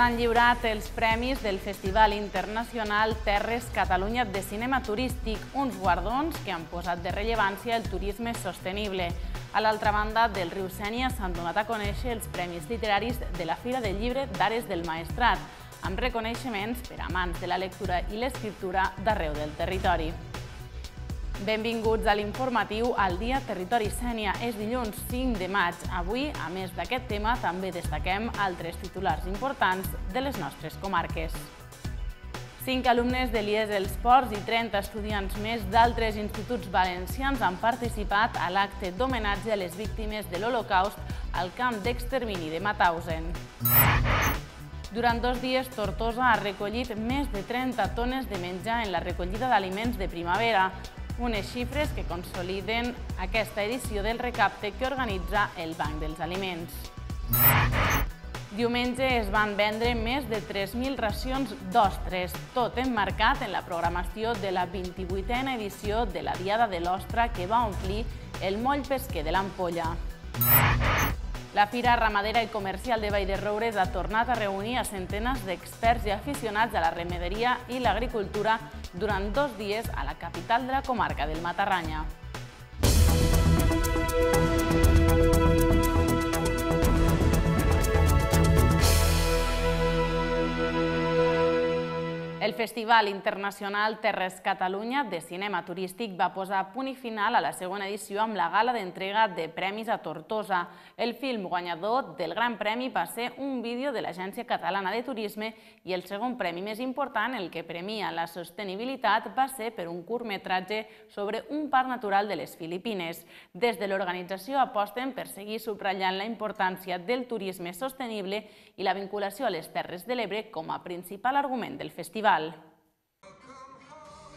s'han lliurat els premis del Festival Internacional Terres Catalunya de Cinema Turístic, uns guardons que han posat de rellevància el turisme sostenible. A l'altra banda del riu Sènia s'han donat a conèixer els premis literaris de la Fira del Llibre d'Ares del Maestrat, amb reconeixements per amants de la lectura i l'escriptura d'arreu del territori. Benvinguts a l'informatiu al dia Territori Sènia. És dilluns 5 de maig. Avui, a més d'aquest tema, també destaquem altres titulars importants de les nostres comarques. 5 alumnes de l'IES Els Ports i 30 estudiants més d'altres instituts valencians han participat a l'acte d'homenatge a les víctimes de l'Holocaust al camp d'extermini de Mauthausen. Durant dos dies, Tortosa ha recollit més de 30 tones de menjar en la recollida d'aliments de primavera unes xifres que consoliden aquesta edició del recapte que organitza el Banc dels Aliments. Diumenge es van vendre més de 3.000 racions d'ostres, tot emmarcat en la programació de la 28a edició de la Diada de l'Ostra que va omplir el moll pesquer de l'Ampolla. La Fira Ramadera i Comercial de Vall de Roures ha tornat a reunir a centenes d'experts i aficionats a la remederia i l'agricultura durant dos dies a la capital de la comarca del Matarranya. Música Mm. El Festival Internacional Terres Catalunya de Cinema Turístic va posar punt i final a la segona edició amb la gala d'entrega de premis a Tortosa. El film guanyador del Gran Premi va ser un vídeo de l'Agència Catalana de Turisme i el segon premi més important, el que premia la sostenibilitat, va ser per un curtmetratge sobre un parc natural de les Filipines. Des de l'organització aposten per seguir subratllant la importància del turisme sostenible i la vinculació a les Terres de l'Ebre com a principal argument del festival.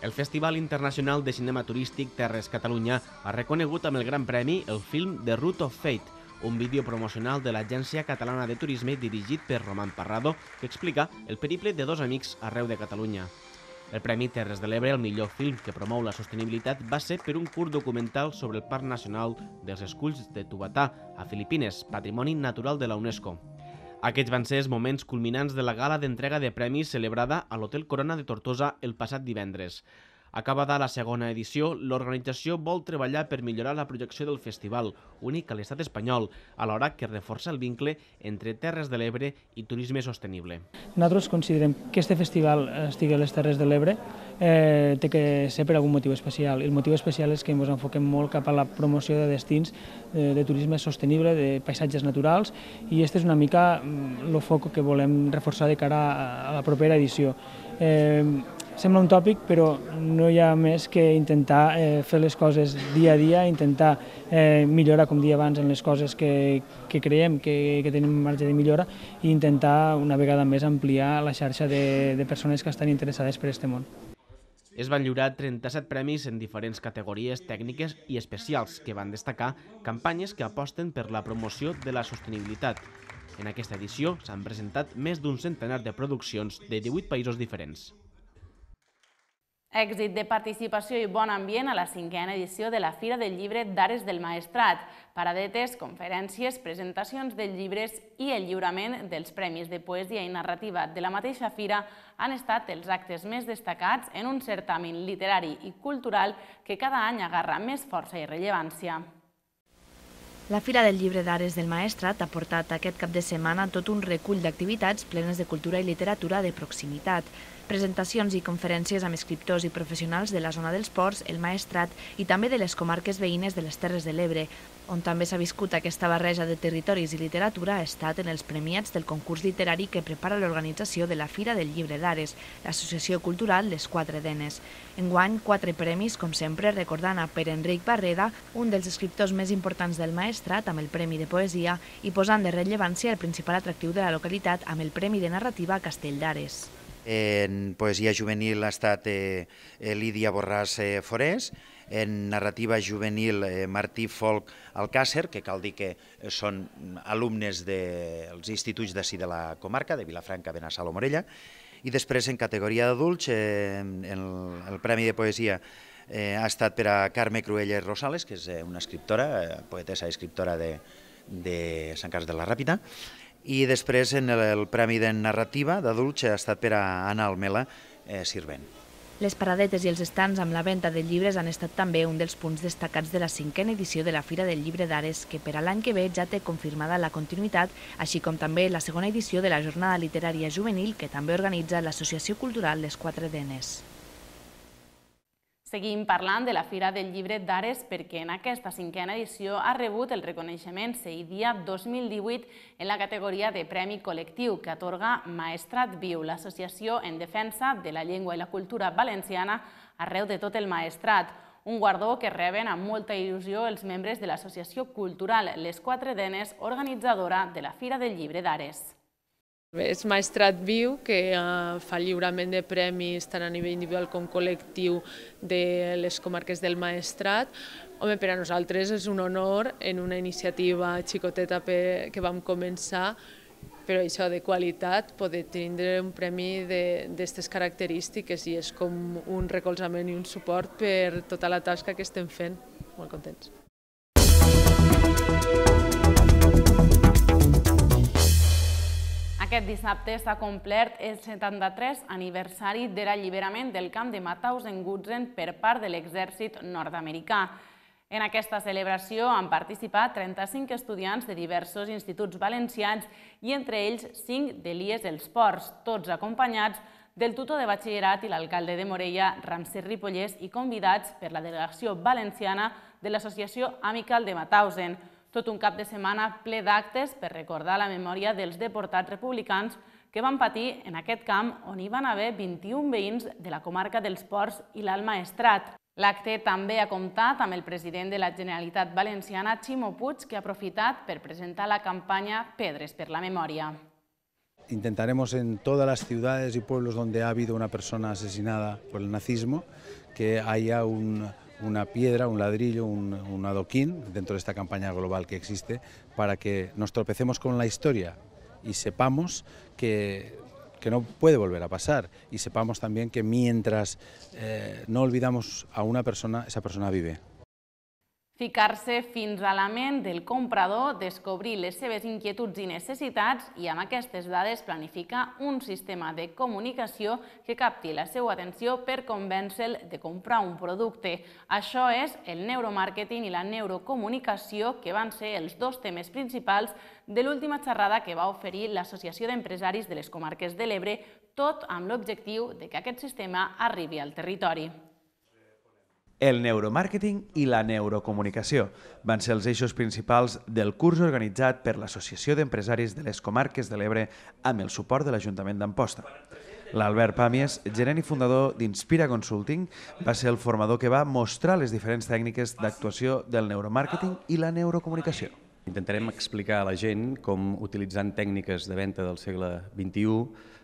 El Festival Internacional de Cinema Turístic Terres Catalunya ha reconegut amb el Gran Premi el film The Root of Fate, un vídeo promocional de l'Agència Catalana de Turisme dirigit per Roman Parrado que explica el periple de dos amics arreu de Catalunya. El Premi Terres de l'Ebre al millor film que promou la sostenibilitat va ser per un curt documental sobre el Parc Nacional dels Esculls de Tubatà, a Filipines, Patrimoni Natural de la UNESCO. Aquests van ser els moments culminants de la gala d'entrega de premis celebrada a l'Hotel Corona de Tortosa el passat divendres. Acabada la segona edició, l'organització vol treballar per millorar la projecció del festival, únic a l'estat espanyol, alhora que reforça el vincle entre Terres de l'Ebre i turisme sostenible. Nosaltres considerem que este festival estigui a les Terres de l'Ebre eh, té que ser per algun motiu especial. El motiu especial és que ens enfoquem molt cap a la promoció de destins eh, de turisme sostenible, de paisatges naturals, i aquest és una mica el mm, foc que volem reforçar de cara a la propera edició. Eh, Sembla un tòpic, però no hi ha més que intentar eh, fer les coses dia a dia, intentar eh, millorar, com dia abans, en les coses que, que creiem que, que tenim marge de millora i intentar una vegada més ampliar la xarxa de, de persones que estan interessades per aquest món. Es van lliurar 37 premis en diferents categories tècniques i especials que van destacar campanyes que aposten per la promoció de la sostenibilitat. En aquesta edició s'han presentat més d'un centenar de produccions de 18 països diferents. Èxit de participació i bon ambient a la cinquena edició de la Fira del Llibre d'Ares del Maestrat, paradetes, conferències, presentacions de llibres i el lliurament dels Premis de Poesia i Narrativa de la mateixa fira han estat els actes més destacats en un certamen literari i cultural que cada any agarra més força i rellevància. La Fira del Llibre d'Ares del Maestrat ha portat aquest cap de setmana tot un recull d'activitats plenes de cultura i literatura de proximitat. Presentacions i conferències amb escriptors i professionals de la zona dels ports, el Maestrat i també de les comarques veïnes de les Terres de l'Ebre, on també s'ha viscut aquesta barreja de territoris i literatura, ha estat en els premiats del concurs literari que prepara l'organització de la Fira del Llibre d'Ares, l'associació cultural Les Quatre Denes. Enguany, quatre premis, com sempre, recordant a Pere Enric Barreda, un dels escriptors més importants del Maestrat, amb el Premi de Poesia, i posant de rellevància el principal atractiu de la localitat amb el Premi de Narrativa Castell d'Ares. En poesia juvenil ha estat eh, Lídia Borràs eh, Forés, en narrativa juvenil eh, Martí Folk Alcàsser, que cal dir que són alumnes dels de, instituts d'ací de la comarca, de Vilafranca, Benassal o Morella, i després en categoria d'adults, eh, el, Premi de Poesia eh, ha estat per a Carme Cruelles Rosales, que és eh, una escriptora, poetessa i escriptora de, de Sant Cas de la Ràpita, i després en el, el Premi de Narrativa d'adults ha estat per a Anna Almela eh, Sirvent. Les paradetes i els estants amb la venda de llibres han estat també un dels punts destacats de la cinquena edició de la Fira del Llibre d'Ares, que per a l'any que ve ja té confirmada la continuïtat, així com també la segona edició de la Jornada Literària Juvenil, que també organitza l'Associació Cultural Les Quatre Denes. Seguim parlant de la Fira del Llibre d'Ares perquè en aquesta cinquena edició ha rebut el reconeixement CEIDIA 2018 en la categoria de Premi Col·lectiu que atorga Maestrat Viu, l'associació en defensa de la llengua i la cultura valenciana arreu de tot el maestrat. Un guardó que reben amb molta il·lusió els membres de l'associació cultural Les Quatre Denes, organitzadora de la Fira del Llibre d'Ares és maestrat viu que eh, fa lliurament de premis tant a nivell individual com col·lectiu de les comarques del maestrat. Home, per a nosaltres és un honor en una iniciativa xicoteta que vam començar, però això de qualitat, poder tindre un premi d'aquestes característiques i és com un recolzament i un suport per tota la tasca que estem fent. Molt contents. Aquest dissabte s'ha complert el 73 aniversari de l'alliberament del camp de Mauthausen-Gutzen per part de l'exèrcit nord-americà. En aquesta celebració han participat 35 estudiants de diversos instituts valencians i entre ells 5 de l'IES Els Ports, tots acompanyats del tutor de batxillerat i l'alcalde de Morella, Ramsès Ripollès, i convidats per la delegació valenciana de l'Associació Amical de Mauthausen. Tot un cap de setmana ple d'actes per recordar la memòria dels deportats republicans que van patir en aquest camp on hi van haver 21 veïns de la comarca dels Ports i l'Alma Estrat. L'acte també ha comptat amb el president de la Generalitat Valenciana, Ximo Puig, que ha aprofitat per presentar la campanya Pedres per la Memòria. Intentaremos en todas las ciudades y pueblos donde ha habido una persona asesinada por el nazismo que haya un, una piedra, un ladrillo, un, adoquín dentro de esta campaña global que existe para que nos tropecemos con la historia y sepamos que que no puede volver a pasar y sepamos también que mientras eh, no olvidamos a una persona, esa persona vive. Ficar-se fins a la ment del comprador, descobrir les seves inquietuds i necessitats i amb aquestes dades planificar un sistema de comunicació que capti la seva atenció per convèncer-lo de comprar un producte. Això és el neuromàrqueting i la neurocomunicació, que van ser els dos temes principals de l'última xerrada que va oferir l'Associació d'Empresaris de les Comarques de l'Ebre, tot amb l'objectiu de que aquest sistema arribi al territori el neuromarketing i la neurocomunicació. Van ser els eixos principals del curs organitzat per l'Associació d'Empresaris de les Comarques de l'Ebre amb el suport de l'Ajuntament d'Amposta. L'Albert Pàmies, gerent i fundador d'Inspira Consulting, va ser el formador que va mostrar les diferents tècniques d'actuació del neuromàrqueting i la neurocomunicació. Intentarem explicar a la gent com, utilitzant tècniques de venda del segle XXI,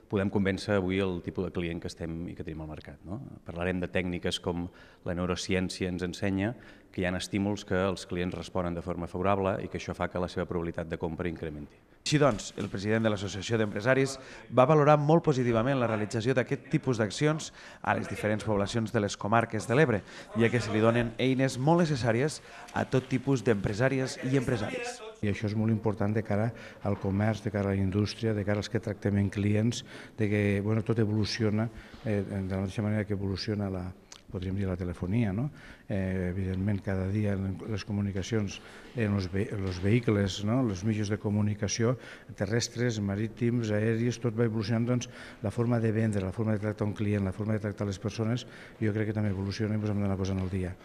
podem convèncer avui el tipus de client que estem i que tenim al mercat. No? Parlarem de tècniques com la neurociència ens ensenya, que hi ha estímuls que els clients responen de forma favorable i que això fa que la seva probabilitat de compra incrementi. Així doncs, el president de l'Associació d'Empresaris va valorar molt positivament la realització d'aquest tipus d'accions a les diferents poblacions de les comarques de l'Ebre, ja que se li donen eines molt necessàries a tot tipus d'empresàries i empresaris. I això és molt important de cara al comerç, de cara a la indústria, de cara als que tractem en clients, de que bueno, tot evoluciona eh, de la mateixa manera que evoluciona la, podríem dir la telefonia. No? Eh, evidentment, cada dia les comunicacions en els, ve els vehicles, no? els mitjans de comunicació terrestres, marítims, aèries, tot va evolucionant, doncs la forma de vendre, la forma de tractar un client, la forma de tractar les persones, jo crec que també evoluciona i ens hem d'anar posant al dia.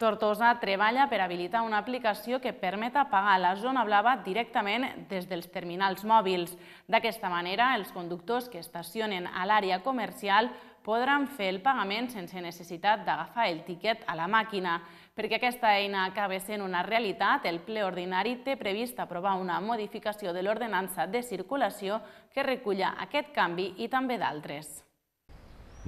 Tortosa treballa per habilitar una aplicació que permeta pagar la zona blava directament des dels terminals mòbils. D'aquesta manera, els conductors que estacionen a l'àrea comercial podran fer el pagament sense necessitat d'agafar el tiquet a la màquina. Perquè aquesta eina acabi sent una realitat, el ple ordinari té previst aprovar una modificació de l'ordenança de circulació que recull aquest canvi i també d'altres.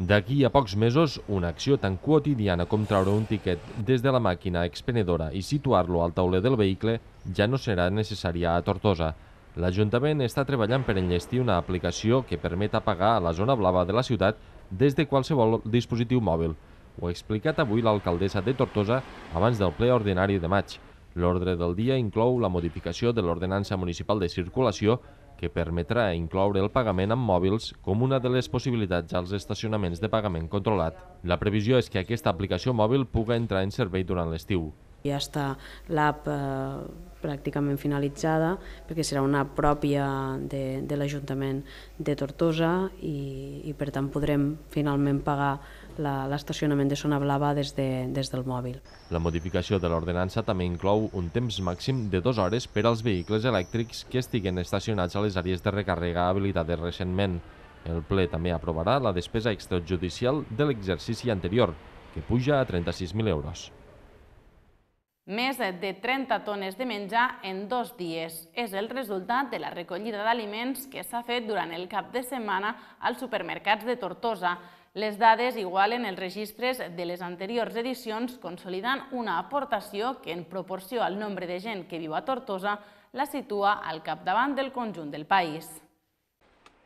D'aquí a pocs mesos, una acció tan quotidiana com treure un tiquet des de la màquina expenedora i situar-lo al tauler del vehicle ja no serà necessària a Tortosa. L'Ajuntament està treballant per enllestir una aplicació que permeta pagar a la zona blava de la ciutat des de qualsevol dispositiu mòbil. Ho ha explicat avui l'alcaldessa de Tortosa abans del ple ordinari de maig. L'ordre del dia inclou la modificació de l'ordenança municipal de circulació que permetrà incloure el pagament amb mòbils com una de les possibilitats als estacionaments de pagament controlat. La previsió és que aquesta aplicació mòbil puga entrar en servei durant l'estiu. Ja està l'app eh, pràcticament finalitzada perquè serà una app pròpia de, de l'Ajuntament de Tortosa i, i per tant podrem finalment pagar l'estacionament de zona blava des, de, des del mòbil. La modificació de l'ordenança també inclou un temps màxim de dues hores per als vehicles elèctrics que estiguen estacionats a les àrees de recàrrega habilitades recentment. El ple també aprovarà la despesa extrajudicial de l'exercici anterior, que puja a 36.000 euros. Més de 30 tones de menjar en dos dies. És el resultat de la recollida d'aliments que s'ha fet durant el cap de setmana als supermercats de Tortosa. Les dades igualen els registres de les anteriors edicions, consolidant una aportació que, en proporció al nombre de gent que viu a Tortosa, la situa al capdavant del conjunt del país.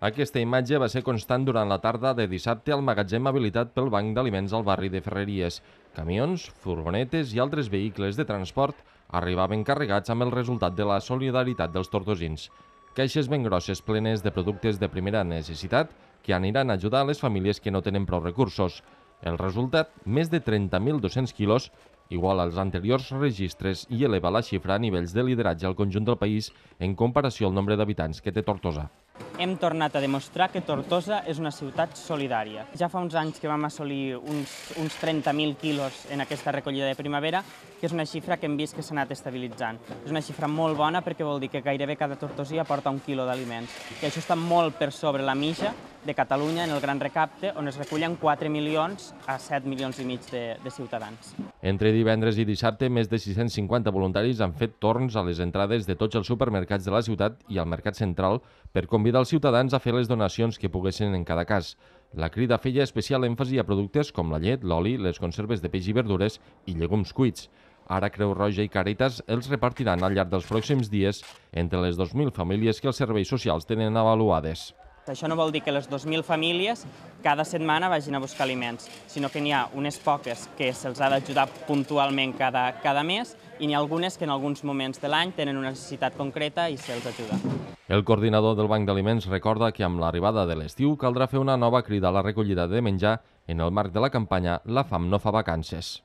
Aquesta imatge va ser constant durant la tarda de dissabte al magatzem habilitat pel Banc d'Aliments al barri de Ferreries. Camions, furgonetes i altres vehicles de transport arribaven carregats amb el resultat de la solidaritat dels tortosins. Caixes ben grosses plenes de productes de primera necessitat que aniran a ajudar a les famílies que no tenen prou recursos. El resultat, més de 30.200 quilos, igual als anteriors registres i eleva la xifra a nivells de lideratge al conjunt del país en comparació al nombre d'habitants que té Tortosa. Hem tornat a demostrar que Tortosa és una ciutat solidària. Ja fa uns anys que vam assolir uns, uns 30.000 quilos en aquesta recollida de primavera, que és una xifra que hem vist que s'ha anat estabilitzant. És una xifra molt bona perquè vol dir que gairebé cada tortosí aporta un quilo d'aliments. I això està molt per sobre la mitja de Catalunya en el Gran Recapte, on es recullen 4 milions a 7 milions i mig de, de ciutadans. Entre divendres i dissabte, més de 650 voluntaris han fet torns a les entrades de tots els supermercats de la ciutat i al Mercat Central per convidar els ciutadans a fer les donacions que poguessin en cada cas. La crida feia especial èmfasi a productes com la llet, l'oli, les conserves de peix i verdures i llegums cuits. Ara Creu Roja i Càritas els repartiran al llarg dels pròxims dies entre les 2.000 famílies que els serveis socials tenen avaluades. Això no vol dir que les 2.000 famílies cada setmana vagin a buscar aliments, sinó que n'hi ha unes poques que se'ls ha d'ajudar puntualment cada, cada mes i n'hi ha algunes que en alguns moments de l'any tenen una necessitat concreta i se'ls ajuda. El coordinador del Banc d'Aliments recorda que amb l'arribada de l'estiu caldrà fer una nova crida a la recollida de menjar en el marc de la campanya La fam no fa vacances.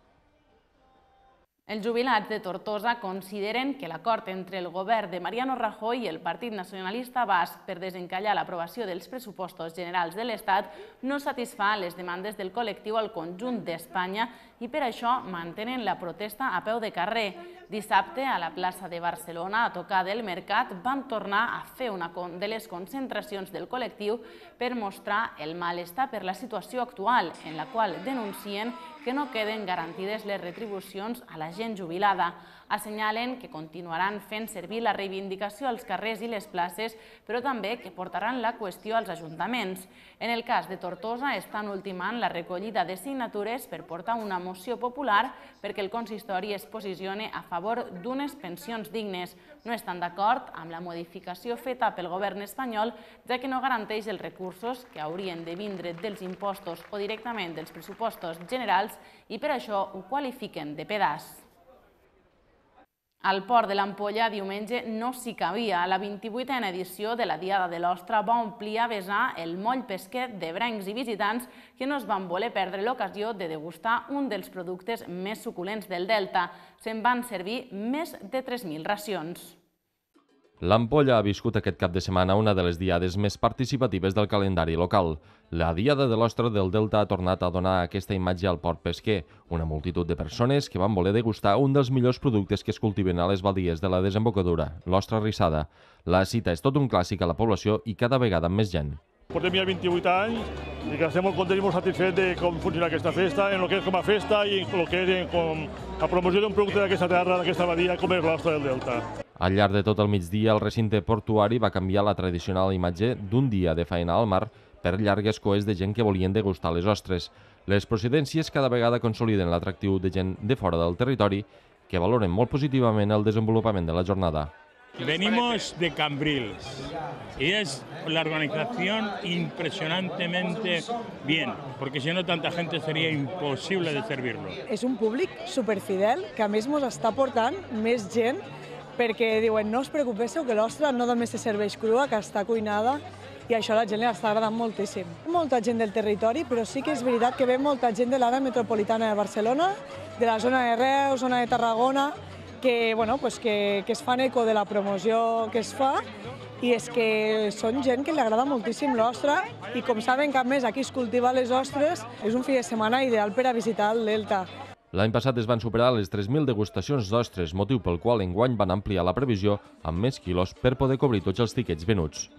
Els jubilats de Tortosa consideren que l'acord entre el govern de Mariano Rajoy i el Partit Nacionalista Basc per desencallar l'aprovació dels pressupostos generals de l'Estat no satisfà les demandes del col·lectiu al conjunt d'Espanya i per això mantenen la protesta a peu de carrer. Dissabte, a la plaça de Barcelona, a tocar del mercat, van tornar a fer una de les concentracions del col·lectiu per mostrar el malestar per la situació actual, en la qual denuncien que no queden garantides les retribucions a la gent jubilada assenyalen que continuaran fent servir la reivindicació als carrers i les places, però també que portaran la qüestió als ajuntaments. En el cas de Tortosa estan ultimant la recollida de signatures per portar una moció popular perquè el consistori es posicione a favor d'unes pensions dignes. No estan d'acord amb la modificació feta pel govern espanyol, ja que no garanteix els recursos que haurien de vindre dels impostos o directament dels pressupostos generals i per això ho qualifiquen de pedaç. Al Port de l'Ampolla diumenge no s'hi cabia. La 28a edició de la Diada de l'Ostra va omplir a besar el moll pesquer de brencs i visitants que no es van voler perdre l'ocasió de degustar un dels productes més suculents del Delta. Se'n van servir més de 3.000 racions. L'Ampolla ha viscut aquest cap de setmana una de les diades més participatives del calendari local. La Diada de l'Ostre del Delta ha tornat a donar aquesta imatge al port pesquer, una multitud de persones que van voler degustar un dels millors productes que es cultiven a les badies de la desembocadura, l'ostra rissada. La cita és tot un clàssic a la població i cada vegada amb més gent. Portem ja 28 anys i que estem molt contents i molt satisfets de com funciona aquesta festa, en el que és com a festa i en el que és com a promoció d'un producte d'aquesta terra, d'aquesta badia, com és l'ostra del Delta. Al llarg de tot el migdia, el recinte portuari va canviar la tradicional imatge d'un dia de feina al mar per llargues coes de gent que volien degustar les ostres. Les procedències cada vegada consoliden l'atractiu de gent de fora del territori que valoren molt positivament el desenvolupament de la jornada. Venimos de Cambrils y es la organización impresionantemente bien, porque si no tanta gente seria impossible de servir-lo. És un públic superfidel que a més mos està portant més gent perquè diuen no us preocupeu que l'ostra no només se serveix crua, que està cuinada i això a la gent li està agradant moltíssim. Molta gent del territori, però sí que és veritat que ve molta gent de l'àrea metropolitana de Barcelona, de la zona de Reus, zona de Tarragona, que, bueno, pues que, que es fan eco de la promoció que es fa i és que són gent que li agrada moltíssim l'ostra i com saben que a més aquí es cultiva les ostres, és un fi de setmana ideal per a visitar el Delta. L'any passat es van superar les 3.000 degustacions d'ostres, motiu pel qual enguany van ampliar la previsió amb més quilos per poder cobrir tots els tiquets venuts.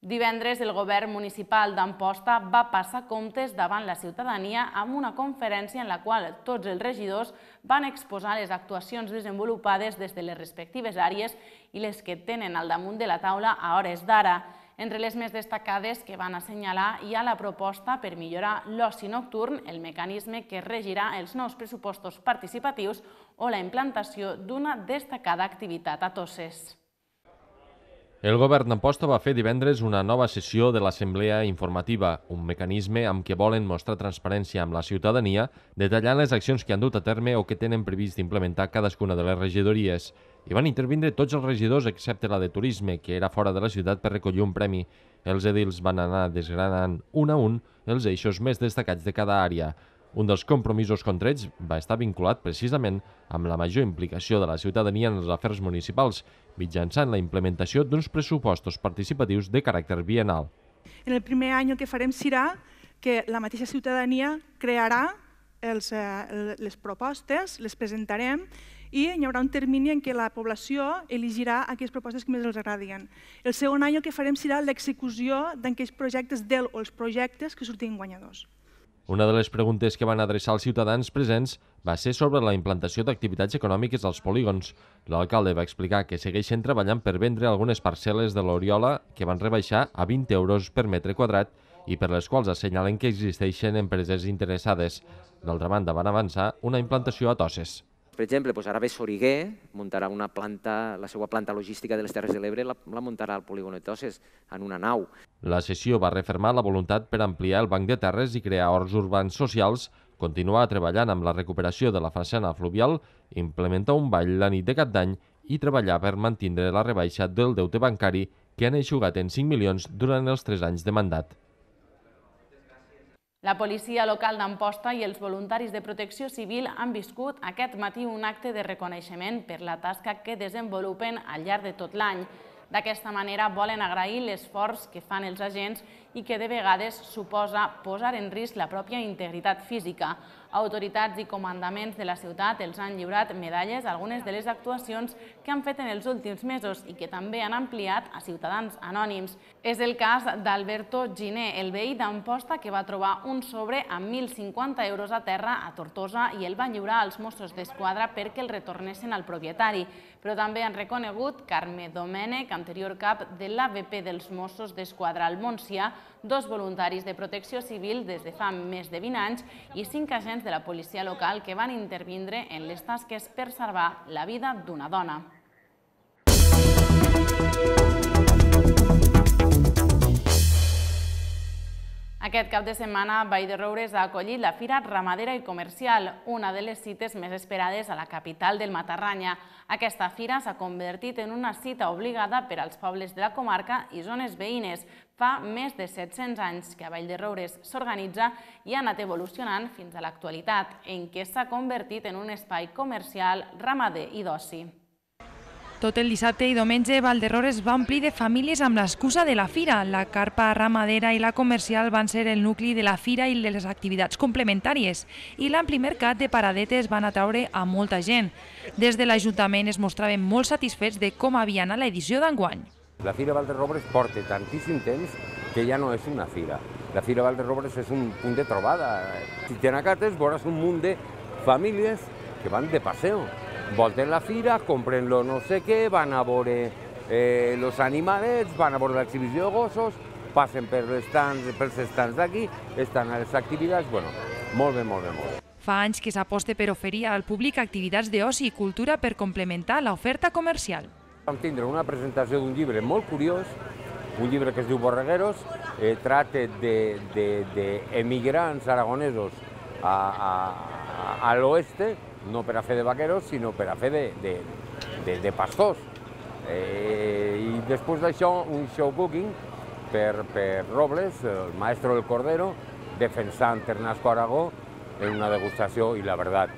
Divendres, el govern municipal d'Amposta va passar comptes davant la ciutadania amb una conferència en la qual tots els regidors van exposar les actuacions desenvolupades des de les respectives àrees i les que tenen al damunt de la taula a hores d'ara. Entre les més destacades que van assenyalar hi ha la proposta per millorar l'oci nocturn, el mecanisme que regirà els nous pressupostos participatius o la implantació d'una destacada activitat a Toses. El govern d'Amposta va fer divendres una nova sessió de l'Assemblea Informativa, un mecanisme amb què volen mostrar transparència amb la ciutadania, detallant les accions que han dut a terme o que tenen previst implementar cadascuna de les regidories. Hi van intervindre tots els regidors excepte la de Turisme, que era fora de la ciutat per recollir un premi. Els edils van anar desgranant un a un els eixos més destacats de cada àrea. Un dels compromisos contrets va estar vinculat precisament amb la major implicació de la ciutadania en els afers municipals, mitjançant la implementació d'uns pressupostos participatius de caràcter bienal. En el primer any el que farem serà que la mateixa ciutadania crearà els, eh, les propostes, les presentarem i hi haurà un termini en què la població elegirà aquelles propostes que més els agradien. El segon any el que farem serà l'execució d'aquells projectes del o els projectes que sortin guanyadors. Una de les preguntes que van adreçar als ciutadans presents va ser sobre la implantació d'activitats econòmiques als polígons. L'alcalde va explicar que segueixen treballant per vendre algunes parcel·les de l'Oriola que van rebaixar a 20 euros per metre quadrat i per les quals assenyalen que existeixen empreses interessades. D'altra banda, van avançar una implantació a Toses. Per exemple, doncs ara ve Soriguer, muntarà una planta, la seva planta logística de les Terres de l'Ebre la, la muntarà al polígon de Toses en una nau. La sessió va refermar la voluntat per ampliar el banc de terres i crear horts urbans socials, continuar treballant amb la recuperació de la façana fluvial, implementar un ball la nit de cap d'any i treballar per mantindre la rebaixa del deute bancari que han eixugat en 5 milions durant els 3 anys de mandat. La policia local d'Amposta i els voluntaris de protecció civil han viscut aquest matí un acte de reconeixement per la tasca que desenvolupen al llarg de tot l'any. D'aquesta manera volen agrair l'esforç que fan els agents i que de vegades suposa posar en risc la pròpia integritat física. Autoritats i comandaments de la ciutat els han lliurat medalles a algunes de les actuacions que han fet en els últims mesos i que també han ampliat a ciutadans anònims. És el cas d'Alberto Giné, el veí d'Amposta que va trobar un sobre amb 1.050 euros a terra a Tortosa i el va lliurar als Mossos d'Esquadra perquè el retornessin al propietari. Però també han reconegut Carme Domènech, anterior cap de l'ABP dels Mossos d'Esquadra al Montsià, dos voluntaris de protecció civil des de fa més de 20 anys i cinc agents de la policia local que van intervindre en les tasques per salvar la vida d'una dona. Música Aquest cap de setmana, Vall de Roures ha acollit la Fira Ramadera i Comercial, una de les cites més esperades a la capital del Matarranya. Aquesta fira s'ha convertit en una cita obligada per als pobles de la comarca i zones veïnes. Fa més de 700 anys que a Vall de Roures s'organitza i ha anat evolucionant fins a l'actualitat, en què s'ha convertit en un espai comercial, ramader i d'oci. Tot el dissabte i diumenge, Valderror es va omplir de famílies amb l'excusa de la fira. La carpa ramadera i la comercial van ser el nucli de la fira i les activitats complementàries. I l'ampli mercat de paradetes van atraure a molta gent. Des de l'Ajuntament es mostraven molt satisfets de com havia anat l'edició d'enguany. La Fira Valderrobres porta tantíssim temps que ja no és una fira. La Fira Valderrobres és un punt de trobada. Si tenen cartes, veuràs un munt de famílies que van de passeo volten la fira, compren lo no sé què, van a veure eh, los animalets, van a veure l'exhibició de gossos, passen per les stands, pels estants d'aquí, estan a les activitats, bueno, molt bé, molt bé, molt bé. Fa anys que s'aposta per oferir al públic activitats d'oci i cultura per complementar l'oferta comercial. Vam tindre una presentació d'un llibre molt curiós, un llibre que es diu Borregueros, eh, trate d'emigrants de, de, de aragonesos a, a, a l'oeste, no per a fer de vaqueros, sinó per a fer de, de, de, de pastors. Eh, I després d'això, un show cooking per, per Robles, el maestro del Cordero, defensant Ternasco Aragó en una degustació i la veritat,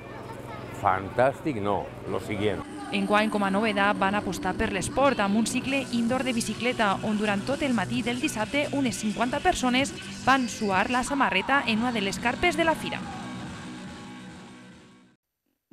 fantàstic no, lo siguiente. Enguany, com a novedat, van apostar per l'esport amb un cicle indoor de bicicleta on durant tot el matí del dissabte unes 50 persones van suar la samarreta en una de les carpes de la fira.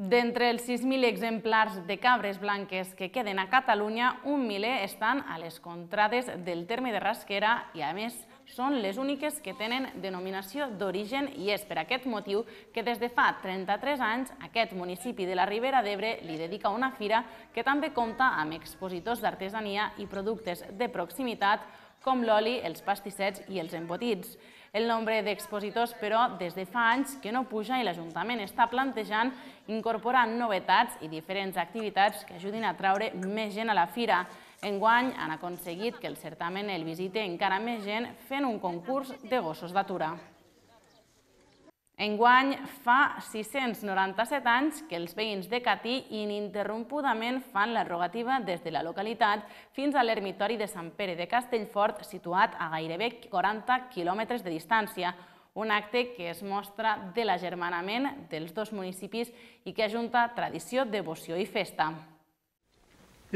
D'entre els 6.000 exemplars de cabres blanques que queden a Catalunya, un miler estan a les contrades del terme de Rasquera i, a més, són les úniques que tenen denominació d'origen i és per aquest motiu que des de fa 33 anys aquest municipi de la Ribera d'Ebre li dedica una fira que també compta amb expositors d'artesania i productes de proximitat com l'oli, els pastissets i els embotits el nombre d'expositors, però des de fa anys que no puja i l'Ajuntament està plantejant incorporar novetats i diferents activitats que ajudin a traure més gent a la fira. Enguany han aconseguit que el certamen el visite encara més gent fent un concurs de gossos d'atura. Enguany fa 697 anys que els veïns de Catí ininterrompudament fan la rogativa des de la localitat fins a l'ermitori de Sant Pere de Castellfort, situat a gairebé 40 quilòmetres de distància, un acte que es mostra de l'agermanament dels dos municipis i que ajunta tradició, devoció i festa.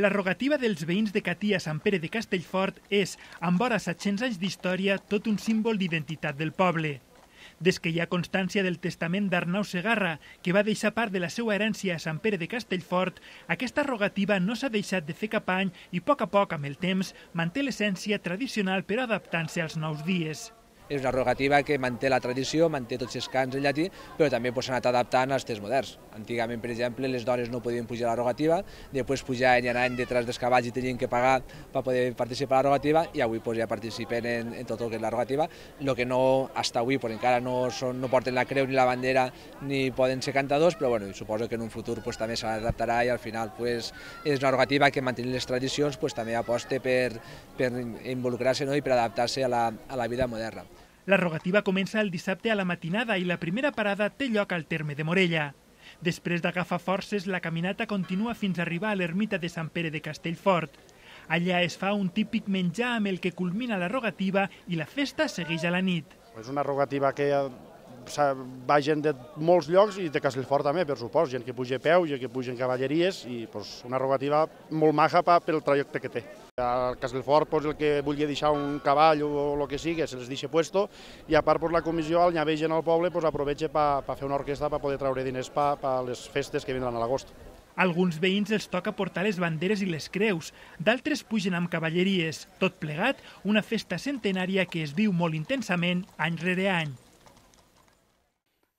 La rogativa dels veïns de Catí a Sant Pere de Castellfort és, amb vora 700 anys d'història, tot un símbol d'identitat del poble des que hi ha constància del testament d'Arnau Segarra, que va deixar part de la seva herència a Sant Pere de Castellfort, aquesta rogativa no s'ha deixat de fer cap any i a poc a poc, amb el temps, manté l'essència tradicional però adaptant-se als nous dies és una rogativa que manté la tradició, manté tots els cants en llatí, però també s'han anat adaptant als temps moderns. Antigament, per exemple, les dones no podien pujar a la rogativa, després pujaven i anaven detrás dels cavalls i tenien que pagar per poder participar a la rogativa, i avui pues, doncs, ja participen en, tot el que és la rogativa. El que no, hasta avui, encara no, són, no porten la creu ni la bandera ni poden ser cantadors, però bueno, suposo que en un futur pues, doncs, també s'adaptarà i al final pues, doncs, és una rogativa que mantenir les tradicions pues, també aposta per, per involucrar-se no? i per adaptar-se a, la, a la vida moderna. La rogativa comença el dissabte a la matinada i la primera parada té lloc al terme de Morella. Després d'agafar forces, la caminata continua fins a arribar a l'ermita de Sant Pere de Castellfort. Allà es fa un típic menjar amb el que culmina la rogativa i la festa segueix a la nit. És una rogativa que va gent de molts llocs i de Castellfort també, per supost, gent que puja a peu, gent que puja en cavalleries i pues, una rogativa molt maja pel trajecte que té. Al Castellfort pues, el que vulgui deixar un cavall o el que sigui, se les deixa puesto i a part pues, la comissió al nyavell en al poble pues, aprovecha per pa fer una orquestra per poder traure diners per pa, pa les festes que vindran a l'agost. Alguns veïns els toca portar les banderes i les creus, d'altres pugen amb cavalleries. Tot plegat, una festa centenària que es viu molt intensament any rere any.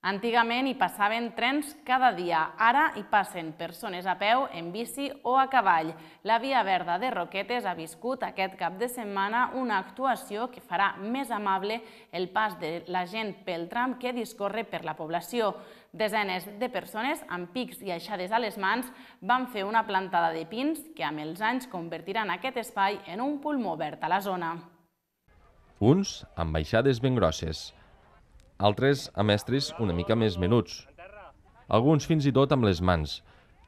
Antigament hi passaven trens cada dia, ara hi passen persones a peu, en bici o a cavall. La Via Verda de Roquetes ha viscut aquest cap de setmana una actuació que farà més amable el pas de la gent pel tram que discorre per la població. Desenes de persones amb pics i aixades a les mans van fer una plantada de pins que amb els anys convertiran aquest espai en un pulmó verd a la zona. Uns amb aixades ben grosses, altres amb estris una mica més menuts, alguns fins i tot amb les mans.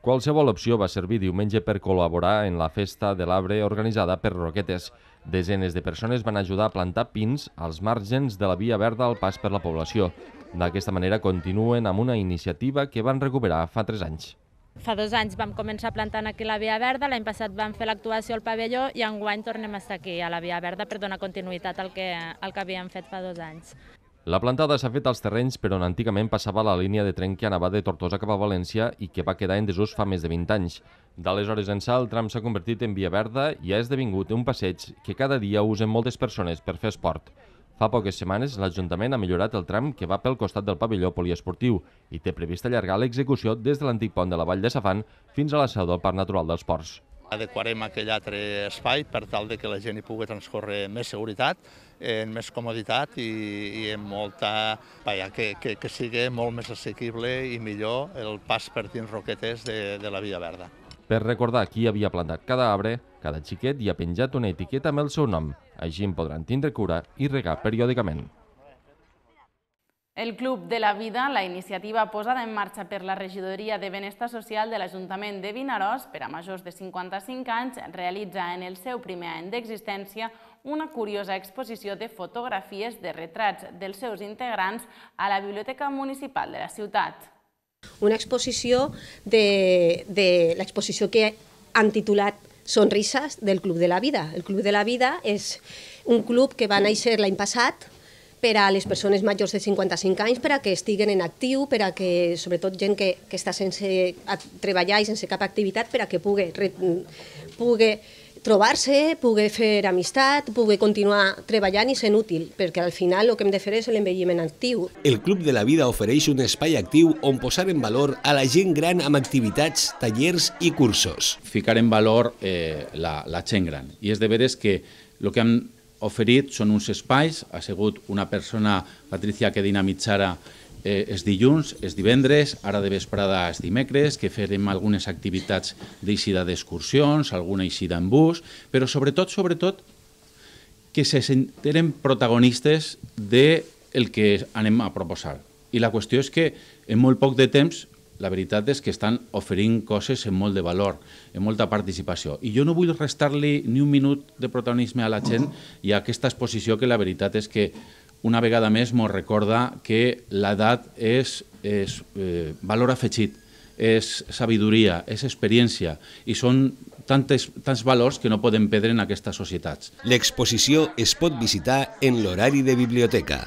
Qualsevol opció va servir diumenge per col·laborar en la Festa de l'Arbre organitzada per Roquetes. Desenes de persones van ajudar a plantar pins als màrgens de la Via Verda al pas per la població. D'aquesta manera continuen amb una iniciativa que van recuperar fa tres anys. Fa dos anys vam començar plantant aquí la Via Verda, l'any passat vam fer l'actuació al pavelló i enguany tornem a estar aquí, a la Via Verda, per donar continuïtat al que, al que havíem fet fa dos anys. La plantada s'ha fet als terrenys per on antigament passava la línia de tren que anava de Tortosa cap a València i que va quedar en desús fa més de 20 anys. D'aleshores ençà, el tram s'ha convertit en via verda i ha esdevingut un passeig que cada dia usen moltes persones per fer esport. Fa poques setmanes, l'Ajuntament ha millorat el tram que va pel costat del pavelló poliesportiu i té previst allargar l'execució des de l'antic pont de la Vall de Safan fins a la seu del Parc Natural dels Ports. Adequarem aquell altre espai per tal de que la gent hi pugui transcorrer amb més seguretat, eh, en més comoditat i, i amb molta... Vaja, que, que, que sigui molt més assequible i millor el pas per dins Roquetes de, de la Via Verda. Per recordar qui havia plantat cada arbre, cada xiquet hi ha penjat una etiqueta amb el seu nom. Així en podran tindre cura i regar periòdicament. El Club de la Vida, la iniciativa posada en marxa per la Regidoria de Benestar Social de l'Ajuntament de Vinaròs per a majors de 55 anys, realitza en el seu primer any d'existència una curiosa exposició de fotografies de retrats dels seus integrants a la Biblioteca Municipal de la ciutat. Una exposició de, de l'exposició que han titulat Sonrises del Club de la Vida. El Club de la Vida és un club que va néixer l'any passat, per a les persones majors de 55 anys, per a que estiguen en actiu, per a que, sobretot, gent que, que està sense treballar i sense cap activitat, per a que pugui, re, pugui trobar-se, pugui fer amistat, pugui continuar treballant i sent útil, perquè al final el que hem de fer és l'envelliment actiu. El Club de la Vida ofereix un espai actiu on posar en valor a la gent gran amb activitats, tallers i cursos. Ficar en valor eh, la, la gent gran. I és de veres que el que han oferit són uns espais, ha sigut una persona, Patricia, que dinamitzara eh, els dilluns, els divendres, ara de vesprada els dimecres, que farem algunes activitats d'eixida d'excursions, alguna eixida en bus, però sobretot, sobretot, que se sentiren protagonistes de el que anem a proposar. I la qüestió és que en molt poc de temps la veritat és que estan oferint coses amb molt de valor, amb molta participació. I jo no vull restar-li ni un minut de protagonisme a la gent i a aquesta exposició que la veritat és que una vegada més ens recorda que l'edat és, és eh, valor afegit, és sabidoria, és experiència i són tantes, tants valors que no poden perdre en aquestes societats. L'exposició es pot visitar en l'horari de biblioteca.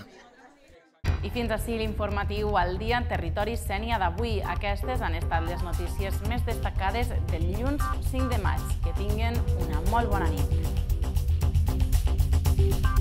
I fins ací l'informatiu al dia en territori Sènia d'avui. Aquestes han estat les notícies més destacades del dilluns 5 de maig. Que tinguen una molt bona nit.